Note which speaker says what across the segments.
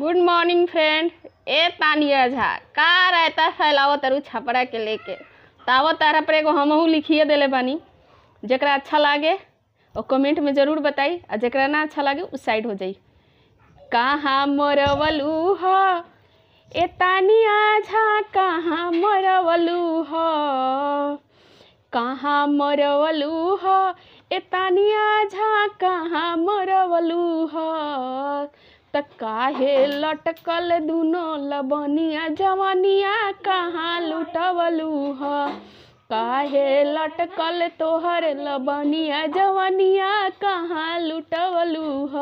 Speaker 1: good morning friend ए पानिया झा का रायता फैलाव तरु छपरा के लेके तावो तारा पर एगो हमहू लिखिए दिले बानी जरा अच्छा लागे और कमेंट में ज़रूर बताई और जरा ना अच्छा लगे उस साइड हो जाई कहाँ मरवलू हे तानिया झा कहाँ मरवलू ह मरवलू हे तानिया झा कहाँ मरवलू ह त लटकल दुनो लबनिया जवानिया कहाँ लुटवलू ह काहे लटकल तोहर लबनिया जवनिया कहाँ लुटवलू ह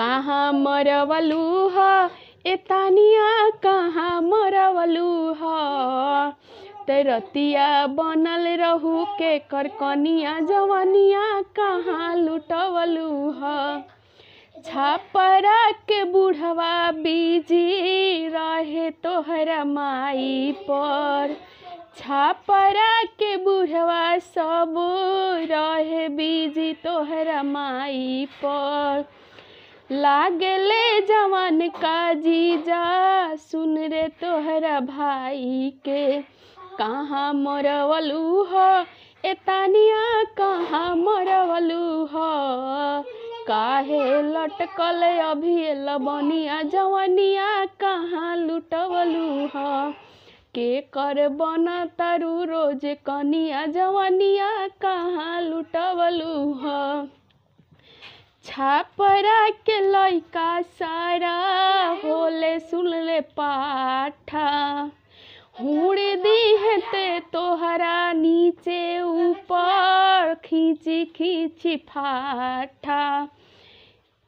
Speaker 1: कहाँ मरवलू ह एतानिया कहाँ मरवलू ह बनल रहू के करकनिया जवनिया कहाँ लुटवलू ह छापरा के बुढ़वा बीजी रहे तोहरा माई पर छापरा के बुढ़वा सब रहे बीजी तोहर माई पर लागल जवान का जीजा सुन रे तोहरा भाई के कहाँ मरवलू ह कहाँ मरवलू ह काहे लटकल अभी लबनिया जवनिया कहाँ लुटवलू ह के कर बना तारू रोज कनिया जवनिया कहाँ लुटवलू ह छापरा के लैका सारा होले सुनले पाठा हुड़ दी है तोहरा नीचे खींच फाठा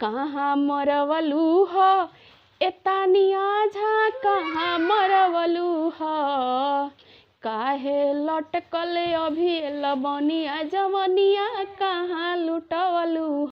Speaker 1: कहाँ मरवलू हो एतानिया झा कहाँ मरवलू हो काहे लटकल अभी लबनिया जवनिया कहाँ लुटवलू